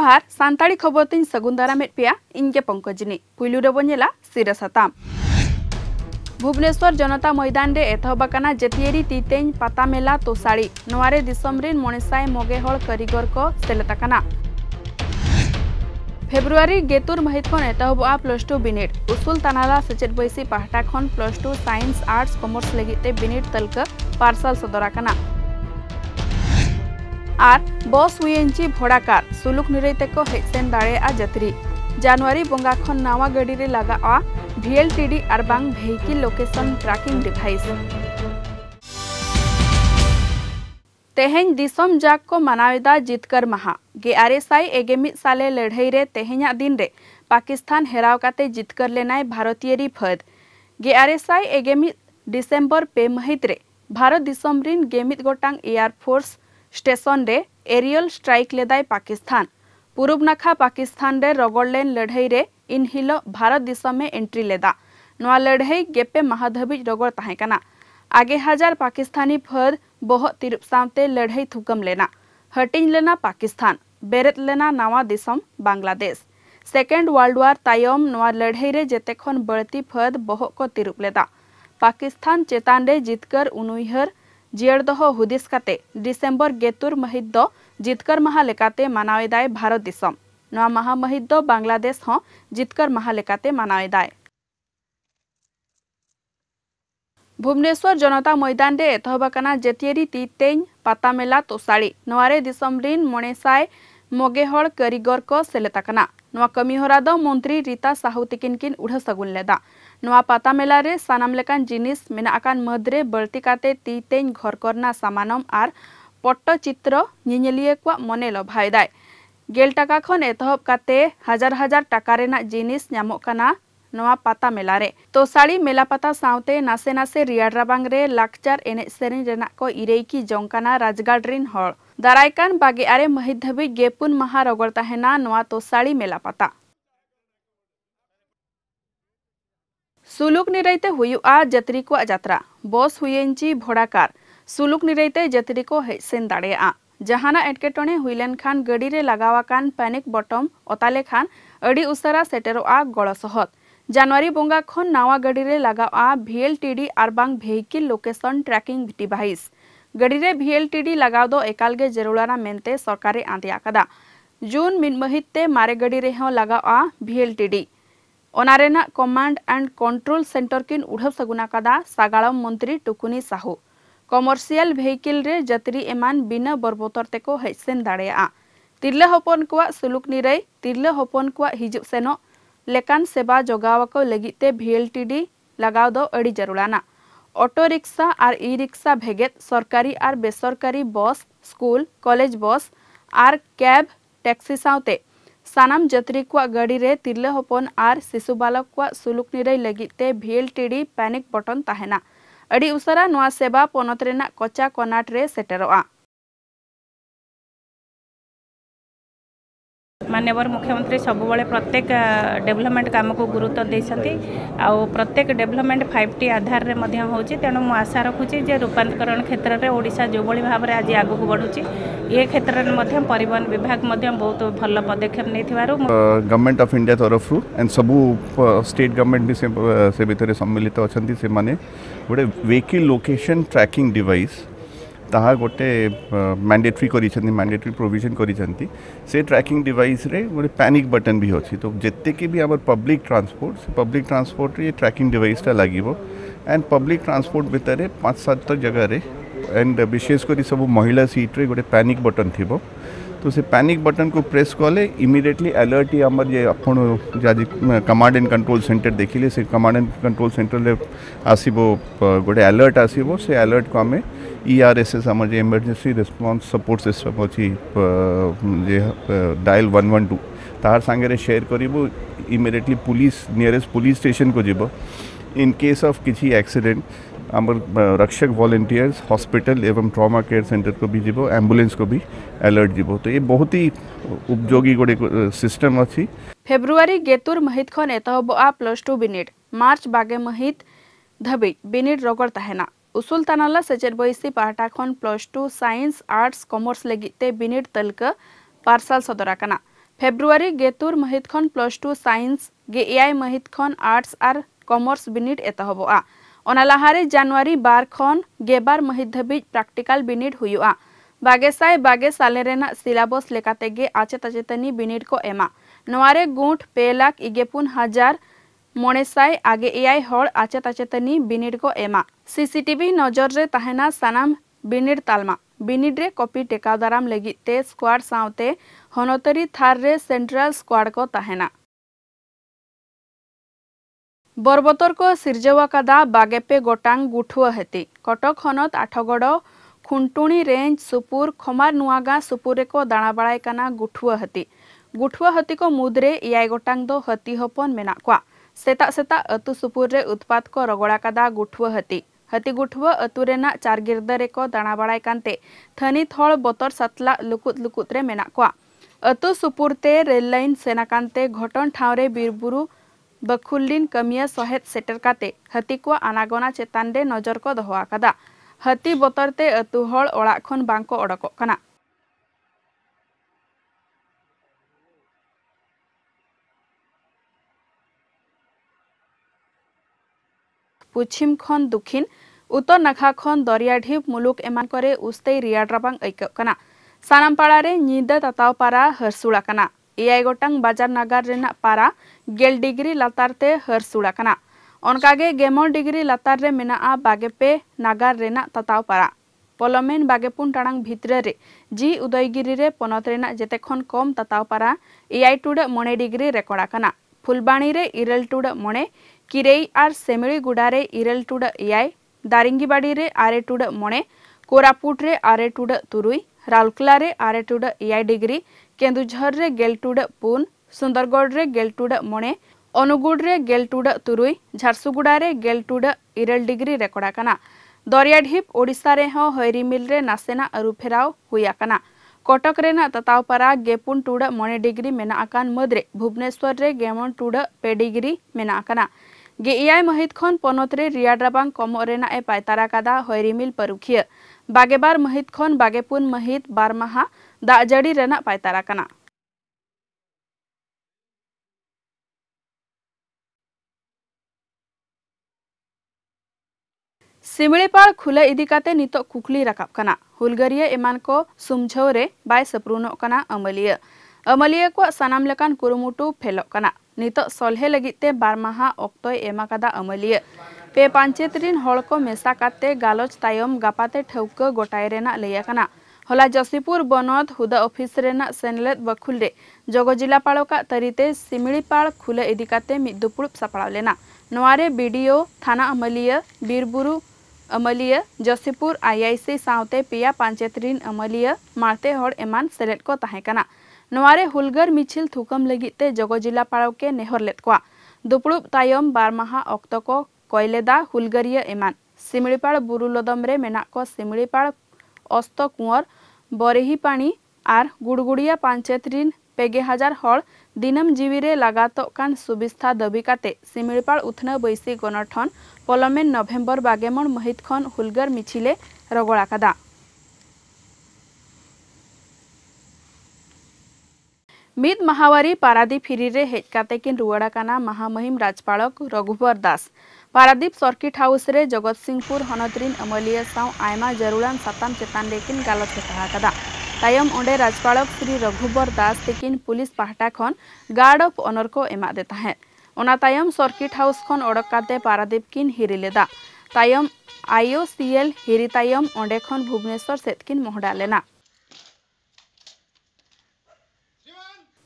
जोहार सानताड़ी खबर तीन सगुन दाराम पे इनके पंकजनी पुलू रेबा सिरा सातम भुवनेश्वर जनता मैदान रे एतहबाकाना जतियरी तीतें पाता मेला तोसाड़ी नवारे दिसमरिन मणेसाय मगेहल करीगर को सेलेताकाना फेब्रुआरी गेतुर महितखन एतहबा प्लस टू बिनेट उसूल तानाला सेचेट बैसी पाहटा खन plus two science arts commerce लगिते बिनेट तलक पार्सल सदराकाना और बस हुई भड़ा कार सुलूक निरते को हेसन दाया जत्री जानुरी बंगा खन नवा गाड़ी लगा भिएलटीडी और बांग वेहकिल लोकेशन ट्रैकिंग डिवाइस तेहेन दिसम को मनावे जितकर महा गेसाय एगेमित साले लड़ाई रे तेहेन दिन रे पाकिस्तान हेराव करते जितकर लेना भारतीय फद गेसाय एगेमित डिसेम्बर पे महित रे भारत दिसम रिन गेमित गोटांग एयरफोर्स फोर्स स्टेशन रे एरियल स्ट्राइक लेदाय पाकिस्तान पूर्वनाखा पाकिस्तान रे रगड़लेन लड़ाई रे इनहिलो भारत दिशा में एंट्री लेदा नुआ लड़ाई गेपे महाधबिज रगड़ तहकना आगे हजार पाकिस्तानी फद बहुत तिरुप सामते लड़ाई थुकम लेना हटिंग लेना पाकिस्तान बेरत लेना नवा दिसम बांग्लादेश सेकेंड वर्ल्ड वार तायम नवा लड़ाई रे जेते खन बड़ती फद बहुत को तिरुप लेदा पाकिस्तान चेतान रे जितकर उनुहर ᱡᱤᱭᱟᱹᱲ ᱫᱚᱦᱚ ᱦᱩᱫᱤᱥ ᱠᱟᱛᱮ ᱰᱤᱥᱮᱢᱵᱚᱨ ᱜᱮᱛᱩᱨ ᱢᱟᱹᱦᱤᱛ ᱫᱚ ᱡᱤᱛᱠᱟᱹᱨ ᱢᱟᱦᱟ ᱞᱮᱠᱟᱛᱮ ᱢᱟᱱᱟᱣ ᱮᱫᱟᱭ ᱵᱷᱟᱨᱚᱛ ᱫᱤᱥᱚᱢ ᱱᱚᱣᱟ ᱢᱟᱦᱟ ᱢᱟᱹᱦᱤᱛ ᱫᱚ ᱵᱟᱝᱞᱟᱫᱮᱥ ᱦᱚᱸ ᱡᱤᱛᱠᱟᱹᱨ ᱢᱟᱦᱟ ᱞᱮᱠᱟᱛᱮ ᱢᱟᱱᱟᱣ ᱮᱫᱟᱭ भुवनेश्वर जनता मैदान रे एतहबकना जतियरी तीतें पाता मेला तोसाड़ी नवारे दिसम्बरिन मणेसाय मगेहड़ कारीगर को सेलेताकना नवा कमीहरा द मंत्री रीता साहू तिकिन किन उड़ सगुन लेदा नवा पाता मेला रे सानाम लेकान जिनिस मेनाकान मदरे बलती काते ती घर घरकरना सामानम आर पट्ट चित्र निनिलिए को मने लभाय दाय गेल टाका खन एतहब काते हजार हजार टाका रेना जिनिस नामक कना नवा पाता मेला रे तो साड़ी मेला पाता सावते नासे नासे रियाड़ राबांग रे लाकचार एने सेरिन रेना को इरेकी जोंकाना राजगाड रिन हळ दारायकान बागे आरे महित धबी गेपुन महा रगड़ ताहेना नवा तो साड़ी मेला पाता सुलूकनीरते जतरी को जत्रा बस हुएन भोड़ाकार भोड़ाकार सुलूकनीरते जतरी को हजसेन दड़ा जहां एटकेटे हुईलेन खान गाड़ी लगावा लगवाकान पैनिक बटम अताले खान उसरा सेटेरोआ गड़सहद जानुरी बंगा खन नवा गाड़ी में लगवा भिएल टीडी और बांग भेहिकल लोकेशन ट्रैकिंग भिटीबाइस गाड़ी में भिएल टीडी लगवा दो एकालगे जरूरारा मेनते सरकार आंदे जून मिन महित मारे गाड़ी रेह लगवा भिएल टीडी ᱚᱱᱟᱨᱮᱱᱟᱜ ᱠᱚᱢᱟᱱᱰ ᱮᱱᱰ ᱠᱚᱱᱴᱨᱳᱞ ᱥᱮᱱᱴᱟᱨ ᱠᱤᱱ ᱩᱰᱷᱟᱹᱣ ᱥᱟᱹᱜᱩᱱ ᱟᱠᱟᱫᱟ ᱥᱟᱜᱟᱲᱚᱢ ᱢᱚᱱᱛᱨᱤ ᱴᱩᱠᱩᱱᱤ ᱥᱟᱦᱩ ᱠᱚᱢᱟᱨᱥᱤᱭᱟᱞ ᱵᱷᱮᱦᱤᱠᱤᱞ ᱨᱮ ᱡᱟᱛᱨᱤ ᱮᱢᱟᱱ ᱵᱤᱱᱟᱹ ᱵᱚᱨᱵᱚᱛᱚᱨ ᱛᱮᱠᱚ ᱦᱮᱡ ᱥᱮᱱ ᱫᱟᱲᱮᱭᱟᱜᱼᱟ ᱛᱤᱨᱞᱟᱹ ᱦᱚᱯᱚᱱ ᱠᱚᱣᱟᱜ ᱥᱩᱞᱩᱠ ᱱᱤᱨᱟᱹᱭ ᱛᱤᱨᱞᱟᱹ ᱦᱚᱯᱚᱱ ᱠᱚᱣᱟᱜ ᱦᱤᱡᱩᱜ ᱥᱮᱱᱚᱜ ᱞᱮᱠᱟᱱ ᱥᱮᱵᱟ ᱡᱚᱜᱟᱣ ᱟᱠᱚ ᱞᱟᱹᱜᱤᱫ ᱛᱮ ᱵᱷᱤᱮᱞᱴᱤᱰᱤ ᱞᱟᱜᱟᱣ ᱫᱚ ᱟᱹᱰᱤ ᱡᱟᱹᱨᱩᱲᱟᱱᱟ ऑटो रिक्शा और ई रिक्शा भेगेद सरकारी और बेसरकारी बस स्कूल कॉलेज बस और कैब टैक्सी सावते सानाम जत्री को गाड़ी रे तिरले हपन आर शिशु बालक को सुलुक निरय लगते पैनिक बटन ताहना अड़ी उसारा सेवा पनत कचा कनाट रे सेटेरोआ मान्यवर मुख्यमंत्री सब सबुबले प्रत्येक डेभलपमेंट काम को गुरुत्व देते आउ प्रत्येक डेभलपमेंट फाइव टी आधार में हो तेणु मुझ आशा रखुची जे रूपांतरण क्षेत्र में ओडा जो भाव में आज आगक बढ़ुची ये क्षेत्र में विभाग बहुत भल पदक्षेप नहीं गवर्नमेंट ऑफ इंडिया तरफ एंड सबू स्टेट गवर्नमेंट भी सम्मिलित अच्छा गोटे व्हीकल लोकेशन ट्राकिंग डिवाइस ता गोटे मैंडेटरी कर मैंडेटरी प्रोजन कर ट्राकिंग डिवाइस रे गोटे पैनिक बटन भी अच्छे तो जितेक भी आम पब्लिक ट्रांसपोर्ट से पब्लिक ट्रांसपोर्ट ये ट्राकिंग डिवाइसटा लगे एंड पब्लिक ट्रांसपोर्ट भितर पाँच सतट जगार एंड विशेषकर सब महिला सीट रे गोटे पैनिक बटन थी तो से पैनिक बटन को प्रेस कले इमिडिएटली e अलर्ट ही आमर ये आपण कमांड एंड कंट्रोल सेन्टर देखिले से कमांड एंड कंट्रोल सेन्टर में आसीबो गोटे आलर्ट आसीबो से अलर्ट को आम ईआरएसएस आम जे emergency response support system dial one one two तार संगे शेयर करूँ immediately police nearest police station को जीव इन केस ऑफ किसी एक्सीडेंट अमर रक्षक वॉल्टियर्स हॉस्पिटल एवं ट्रॉमा केयर सेंटर को भी जीव आम्बुलेंस को भी आलर्ट जीव तो ये बहुत ही उपयोगी गोटे सिस्टम अच्छी फेब्रुआरी गेतुर महित खन एत आ प्लस टू बिनिट मार्च बागे महित धबे बिनिट e रगड़ तहना उसूल तानाला सेचर बईसी पाहटा खन plus two science arts commerce लगिते बिनिट तलक पार्सल सदराकना फेब्रुआरी गेतुर महित खन प्लस टू साइंस गे एआई महित खन आर्ट्स आर कॉमर्स बिनिट एत आ अनालाहारे जानुरी बार खन गेबार महित धाज प्रैक्टिकल बिनीड हुआ बागेसाय बागे साले रेना सिलेबस लेकातेगे बिनीड को एमा नवारे गुंठ पे लाख इगेपन हजार मणेसाय आगे एआई हल आचेत आचेतनी बिनीड को एमा सीसीटीवी नजर रे तहना सनाम बिनीड तालमा बिनीड रे कॉपी टेकादाराम लेगी ते स्क्वाड सावते हनोतरी सेंट्रल स्क्वाड को तहना बरबतर को सिर्जवाकादा बागेपे गोटांग गुठुअ हेती कटक हनत आठगड़ खुंटुणी रेंज सुपुर खमार नुआगाँ सुपुरेक दाणाबाड़ायकाना गुठुअ हेती गुठुअ हती को मुद्रे इयाय गोटांग दो हती हपन मेना क्वा सेता सेता अतु सुपुर रे उत्पाद को रगड़ाकादा गुठुअ हती हती गुठुअ अतु रेना चारगिर्द को दाणाबाड़ायकानते थनी थल बतर सतला लुकुत लुकुत रे मेना क्वा अतु सुपुरते रेल लाइन सेनाकानते घटन ठावरे बीरबुरु बखोल कम सहित सटरात हाती आनागोना चांडे नजर हती बतरते बतर ते आतूढ उडोक पश्चिम दख्खि उत्तर नागाव दर्या ढीप मुलुके उस्ते रेडरावायक सणामप निदापारा हरसूळा ᱮᱭᱟᱭ ᱜᱚᱴᱟᱝ ᱵᱟᱡᱟᱨ ᱱᱟᱜᱟᱨ ᱨᱮᱱᱟᱜ ᱯᱟᱨᱟ ᱜᱮᱞ ᱰᱤᱜᱽᱨᱤ ᱞᱟᱛᱟᱨ ᱛᱮ ᱦᱟᱹᱨᱥᱩᱲ ᱟᱠᱟᱱᱟ ᱚᱱᱠᱟᱜᱮ ᱜᱮᱢᱚᱱ ᱰᱤᱜᱽᱨᱤ ᱞᱟᱛᱟᱨ ᱨᱮ ᱢᱮᱱᱟᱜᱼᱟ ᱵᱟᱜᱮᱯᱮ ᱱᱟᱜᱟर ᱨᱮᱱᱟᱜ ᱛᱟᱛᱟᱣ ᱯᱟᱨᱟ ᱯᱚᱞᱚᱢᱮᱱ ᱵᱟᱜᱮᱯᱩᱱ ᱴᱟᱲᱟᱝ ᱵᱷᱤᱛᱨᱟᱹ ᱨᱮ ᱡᱤ ᱩᱫᱚᱭᱜᱤᱨᱤ ᱨᱮ ᱯᱚᱱᱚᱛ ᱨᱮᱱᱟᱜ ᱡᱮᱛᱮ ᱠᱷᱚᱱ ᱠᱚᱢ ᱛᱟᱛᱟᱣ ᱯᱟᱨᱟ ᱮᱭᱟᱭ ᱴᱩᱰᱟᱹᱜ ᱢᱚᱬᱮ ᱰᱤᱜᱽᱨᱤ ᱨᱮᱠᱚᱲ ᱟᱠᱟᱱᱟ ᱯᱷᱩᱞᱵᱟᱲᱤ ᱨᱮ ᱤᱨᱟᱹᱞ ᱴᱩᱰᱟᱹᱜ ᱢᱚᱬᱮ ᱠᱤᱨᱮᱭ ᱟᱨ ᱥᱮᱢᱲᱤ ᱜᱩᱰᱟ ᱨᱮ ᱤᱨᱟᱹᱞ ᱴᱩᱰᱟᱹᱜ ᱮᱭᱟᱭ ᱫᱟᱨᱤᱝᱜᱤᱵᱟᱲᱤ ᱨᱮ ᱟᱨᱮ ᱴᱩᱰᱟᱹᱜ ᱢᱚᱬᱮ ᱠᱳᱨᱟᱯᱩᱴ ᱨᱮ ᱟᱨᱮ ᱴᱩᱰᱟᱹᱜ ᱛᱩᱨᱩᱭ ᱨᱟᱣᱞᱠᱞᱟ ᱨᱮ ᱟᱨᱮ ᱴᱩᱰᱟᱹᱜ ᱮᱭᱟᱭ ᱰᱤᱜᱽᱨᱤ केन्दुझर रे गेल टुडा पुन सुंदरगढ़ रे गेल टूड़ मणे अनुगुड़ रे गेल टुडा तुरुई झारसुगुड़ा गेल टुडा इरल डिग्री रेकड़ा कना दरिया ढीप ओडिशा रे हो होरी मिल रे नासेना अरु फेराव हुया कना ततावपारा गेपुन टुडा मणे डिग्री मेना अकान मदरे भुवनेश्वर रे गेमन टूड़ पे डिग्री मेना अकाना गे इयाय महित खन पनोत रे रियाड्राबांग कमो पायतारा कादा मिल परुखिया ᱵᱟᱜᱮᱵᱟᱨ ᱢᱟᱹᱦᱤᱛ ᱠᱷᱚᱱ ᱵᱟᱜᱮᱯᱩᱱ ᱢᱟᱹᱦᱤᱛ ᱵᱟᱨ ᱢᱟᱦᱟ ᱫᱟᱜ ᱡᱟᱹᱲᱤ ᱨᱮᱱᱟᱜ ᱯᱟᱭᱛᱟᱨᱟ ᱠᱟᱱᱟ सिमड़ेपाड़ खुला नित कुकली रकाब हुलगरिया एमान को सुमझाव रे बाय सपरून अमलिया अमलिया को सानाम लेकान कुरुमुटु फेलो नित सलहे लगते बारमाहा अक्तय एमा कदा अमलिया पे ᱯᱟᱧᱪᱮᱛ ᱨᱤᱱ ᱦᱚᱲ ᱠᱚ ᱢᱮᱥᱟ ᱠᱟᱛᱮ ᱜᱟᱞᱚᱪ ᱛᱟᱭᱚᱢ ᱜᱟᱯᱟᱛᱮ ᱴᱷᱟᱹᱣᱠᱟᱹ ᱜᱚᱴᱟᱭ ᱨᱮᱱᱟᱜ ᱞᱟᱹᱭ होला जसीपुर बनत हुदा ऑफिस रेना सेनलेत बखुल रे जगो जिला का तरीते सिमिड़ीपाड़ खुले इदिकाते मि दुपुर दुपुड़ुप लेना नवारे बीडीओ थाना अमलिया बीरबुरु अमलिया जसीपुर आईआईसी साउते पिया पंचायतरीन अमलिया मारते हड़ एमान सेलेट को तहेकना नवारे हुलगर मिछिल थुकम लगीते जगो जिला के नेहर लेत को दुपुड़ुप तायम बारमाहा अक्तो को ᱠᱚᱭᱞᱮᱫᱟ ᱦᱩᱞᱜᱟᱹᱨᱤᱭᱟᱹ ᱮᱢᱟᱱ ᱥᱤᱢᱲᱤᱯᱟᱲ ᱵᱩᱨᱩ ᱞᱚᱫᱚᱢ ᱨᱮ ᱢᱮᱱᱟᱜ ᱠᱚ ᱥᱤᱢᱲᱤᱯᱟᱲ ᱚᱥᱛᱚ ᱠᱩᱣᱟᱹᱨ ᱵᱚᱨᱮᱦᱤ ᱯᱟᱹᱱᱤ ᱟᱨ ᱜᱩᱲᱜᱩᱲᱤᱭᱟ ᱯᱟᱧᱪᱮᱛ ᱨᱤᱱ ᱯᱮᱜᱮ ᱦᱟᱡᱟᱨ ᱦᱚᱲ ᱫᱤᱱᱟᱹᱢ ᱡᱤᱣᱤ ᱨᱮ ᱞᱟᱜᱟᱛᱚᱜ ᱠᱟᱱ ᱥᱩᱵᱤᱥᱛᱷᱟ ᱫᱟᱹᱵᱤ ᱠᱟᱛᱮ ᱥᱤᱢᱲᱤᱯᱟᱲ ᱩᱛᱷᱱᱟᱹᱣ ᱵᱟᱹᱭᱥᱤ ᱜᱚᱱᱚᱴᱷᱚᱱ ᱯᱚᱞᱚᱢᱮᱱ ᱱᱚᱵᱷᱮᱢᱵᱚᱨ ᱵᱟᱜᱮᱢᱚᱱ ᱢᱟᱹᱦᱤᱛ ᱠᱷᱚᱱ ᱦᱩᱞᱜᱟᱹᱨ ᱢᱤছিলে ᱨᱚᱜᱚᱲ ᱟᱠᱟᱫᱟ मिद महावारी पारादीप हिरी रे हेज कातेकिन रुवाडाकाना महामहिम राजपालक रघुवर दास पारादीप सर्किट हाउस रे जगत सिंहपुर हनद्रीन अमलिया साव आयमा जरुलान सतान चेतान लेकिन गलत कथा कदा तायम ओंडे राजपालक श्री रघुवर दास तेकिन पुलिस पाहटा खन गार्ड ऑफ ऑनर को एमा देता है ओना तायम सर्किट हाउस खन ओडक काते पारादीप किन हिरी लेदा तायम आईओसीएल हिरी तायम ओंडे खन भुवनेश्वर सेतकिन मोहडा लेना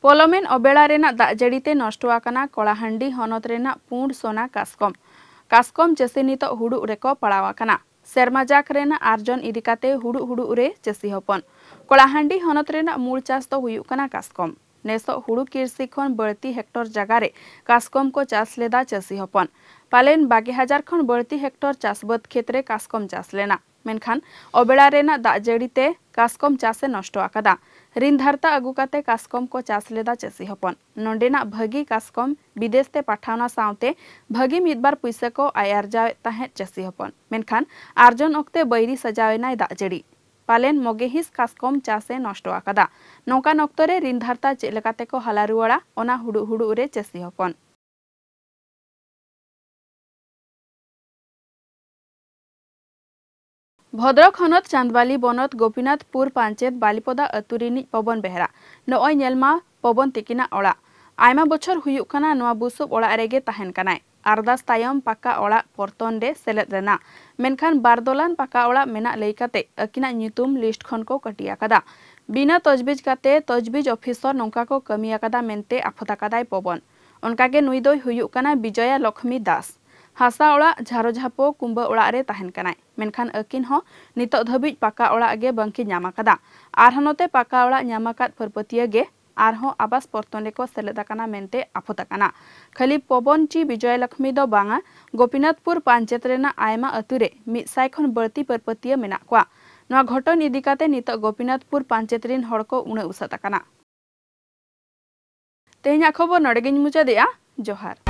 ᱯᱚᱞᱚᱢᱮᱱ ᱚᱵᱮᱲᱟ ᱨᱮᱱᱟᱜ ᱫᱟᱜ ᱡᱟᱹᱲᱤᱛᱮ ᱱᱚᱥᱴᱚ ᱟᱠᱟᱱᱟ ᱠᱚᱲᱟᱦᱟᱺᱰᱤ ᱦᱚᱱᱚᱛ ᱨᱮᱱᱟᱜ ᱯᱩᱸᱰ ᱥᱚᱱᱟ ᱠᱟᱥᱠᱚᱢ ᱠᱟᱥᱠᱚᱢ ᱪᱟᱹᱥᱤ ᱱᱤᱛᱚᱜ ᱦᱩᱲᱩ ᱨᱮᱠᱚ ᱯᱟᱲᱟᱣ ᱟᱠᱟᱱᱟ ᱥᱮᱨᱢᱟ ᱡᱟᱠ ᱨᱮᱱᱟᱜ ᱟᱨᱡᱚᱱ ᱤᱫᱤ ᱠᱟᱛᱮ ᱦᱩᱲᱩ ᱦᱩᱲᱩ ᱨᱮ ᱪᱟᱹᱥᱤ ᱦᱚᱯᱚᱱ ᱠᱚᱲᱟᱦᱟᱺᱰᱤ ᱦᱚᱱᱚᱛ ᱨᱮᱱᱟᱜ ᱢᱩᱞ ᱪᱟᱥ ᱫᱚ ᱦᱩᱭᱩᱜ ᱠᱟᱱᱟ ᱠᱟᱥᱠᱚᱢ ᱱᱮᱥᱚᱜ ᱦᱩᱲᱩ ᱠᱤᱨᱥᱤ ᱠᱷᱚᱱ ᱵᱟᱹᱲᱛᱤ ᱦᱮᱠᱴᱚᱨ ᱡᱟᱜᱟᱨᱮ ᱠᱟᱥᱠᱚᱢ ᱠᱚ ᱪᱟᱥ ᱞᱮᱫᱟ ᱪᱟᱹᱥᱤ ᱦᱚᱯᱚᱱ ᱯᱟᱞᱮᱱ ᱵᱟᱜᱮ ᱦᱟᱡᱟᱨ ᱠᱷᱚᱱ ᱵᱟᱹᱲᱛᱤ ᱦᱮᱠᱴᱚᱨ ᱪᱟᱥᱵᱟᱹᱫ ᱠᱷᱮᱛᱨᱮ ᱠᱟᱥᱠᱚᱢ ᱪᱟᱥ ᱞᱮᱱᱟ ᱢᱮᱱᱠᱷᱟᱱ ᱚᱵᱮᱲᱟ ᱨᱮᱱᱟᱜ ᱫᱟᱜ ᱡᱟᱹᱲᱤᱛᱮ ᱠᱟᱥᱠᱚᱢ ᱪᱟᱥᱮ ᱱᱚᱥᱴᱚ ᱟᱠᱟᱫᱟ रिंधारता अगु काते कास्कम को चास लेदा चासी हपन नोंडेना भगी कास्कम विदेश ते पाठावना साउते भगी मिदबार पुइसे को आय आर्जावे ताहे चेसी हपन मेनखान आर्जन ओक्ते बैरी सजावेना दा जड़ी पालेन मोगे हिस कास्कम चासे नष्ट आकादा नौकान अक्तरे रिंधारता चेलकाते को हलारुवाड़ा ओना हुडु हुडु रे चेसी हपन ᱵᱷᱚᱫᱨᱚᱠ ᱦᱚᱱᱚᱛ ᱪᱟᱸᱫᱵᱟᱞᱤ ᱵᱚᱱᱚᱛ ᱜᱳᱯᱤᱱᱟᱛᱷᱯᱩᱨ ᱯᱟᱧᱪᱮᱛ ᱵᱟᱞᱤᱯᱚᱫᱟ ᱟᱹᱛᱩ ᱨᱤᱱᱤᱡ ᱯᱚᱵᱚᱱ ᱵᱮᱦᱨᱟ ᱱᱚᱜᱼᱚᱭ ᱧᱮᱞᱢᱟ ᱯᱚᱵᱚᱱ ᱛᱤᱠᱤᱱᱟᱜ ᱚᱲᱟᱜ ᱟᱭᱢᱟ ᱵᱚᱪᱷᱚᱨ ᱦᱩᱭᱩᱜ ᱠᱟᱱᱟ ᱱᱚᱣᱟ ᱵᱩᱥᱩᱵ ᱚᱲᱟᱜ ᱨᱮᱜᱮ ᱛᱟᱦᱮᱱ ᱠᱟᱱᱟᱭ ᱟᱨᱫᱟᱥ ᱛᱟᱭᱚᱢ ᱯᱟᱠᱟ ᱚᱲᱟᱜ ᱯᱚᱨᱛᱚᱱ ᱨᱮ ᱥᱮᱞᱮᱫ ᱞᱮᱱᱟ ᱢᱮᱱᱠᱷᱟᱱ ᱵᱟᱨᱫᱚᱞᱟᱱ ᱯᱟᱠᱟ ᱚᱲᱟᱜ ᱢᱮᱱᱟᱜ ᱞᱟᱹᱭ ᱠᱟᱛᱮ ᱟᱹᱠᱤᱱᱟᱜ ᱧᱩᱛᱩᱢ ᱞᱤᱥᱴ ᱠᱷᱚᱱ ᱠᱚ ᱠᱟᱹᱴᱤ ᱟᱠᱟᱫᱟ बिना तजबीज काते तजबीज ऑफिसर नौका को कमी आकादा मेनते आफत आकादाय पवन उनका के नुई दोय हुयुक कना विजया लक्ष्मी दास ᱦᱟᱥᱟ ᱚᱲᱟᱜ ᱡᱷᱟᱨᱚᱡᱷᱟᱯᱚ ᱠᱩᱢᱵᱟᱹ ᱚᱲᱟᱜ ᱨᱮ ᱛᱟᱦᱮᱱ ᱠᱟᱱᱟᱭ ᱢᱮᱱᱠᱷᱟᱱ ᱟᱹᱠᱤᱱ ᱦᱚᱸ ᱱᱤᱛᱚᱜ ᱫᱷᱟᱹᱵᱤᱡ ᱯᱟᱠᱟ ᱚᱲᱟᱜ ᱜᱮ ᱵᱟᱝᱠᱤᱱ ᱧᱟᱢ ᱟᱠᱟᱫᱟ ᱟᱨᱦᱚᱸ ᱱᱚᱛᱮ ᱯᱟᱠᱟ ᱚᱲᱟᱜ ᱧᱟᱢ ᱟᱠᱟᱫ ᱯᱷᱟᱹᱨᱯᱟᱹᱛᱤᱭᱟᱹ ᱜᱮ ᱟᱨᱦᱚᱸ ᱟᱵᱟᱥ ᱯᱚᱨᱛᱚᱱ ᱨᱮᱠᱚ ᱥᱮᱞᱮᱫ ᱟᱠᱟᱱᱟ ᱢᱮᱱᱛᱮ ᱟᱯᱷᱚᱛ ᱟᱠᱟᱱᱟ ᱠᱷᱟᱹᱞᱤ ᱯᱚᱵᱚᱱᱪᱤ ᱵᱤᱡᱚᱭ ᱞᱚᱠᱷᱢᱤ ᱫᱚ ᱵᱟᱝᱟ ᱜᱳᱯᱤᱱᱟᱛᱷᱯᱩᱨ ᱯᱟᱧᱪᱮᱛ ᱨᱮᱱᱟᱜ ᱟᱭᱢᱟ ᱟᱹᱛᱩ ᱨᱮ ᱢᱤᱫᱥᱟᱭ ᱠᱷᱚᱱ ᱵᱟᱹᱲᱛᱤ ᱯᱟᱹᱨᱯᱟᱹᱛᱤᱭᱟᱹ ᱢᱮᱱᱟᱜ ᱠᱚᱣᱟ ᱱᱚᱣᱟ ᱜᱷᱚᱴᱚᱱ ᱤᱫᱤ ᱠᱟᱛᱮ ᱱᱤᱛᱚᱜ ᱜᱳᱯᱤᱱᱟᱛᱷᱯᱩᱨ ᱯᱟᱧᱪᱮᱛ ᱨᱮᱱ ᱦᱚᱲ ᱠᱚ ᱩᱱᱟᱹᱜ ᱩᱥᱟᱹᱫ ᱟᱠᱟᱱᱟ ᱛᱮᱦᱮᱧᱟᱜ ᱠᱷᱚᱵᱚᱨ ᱱᱚᱰᱮᱜᱤᱧ ᱢᱩᱪᱟᱹᱫᱮᱜᱼᱟ ᱡᱚᱦᱟᱨ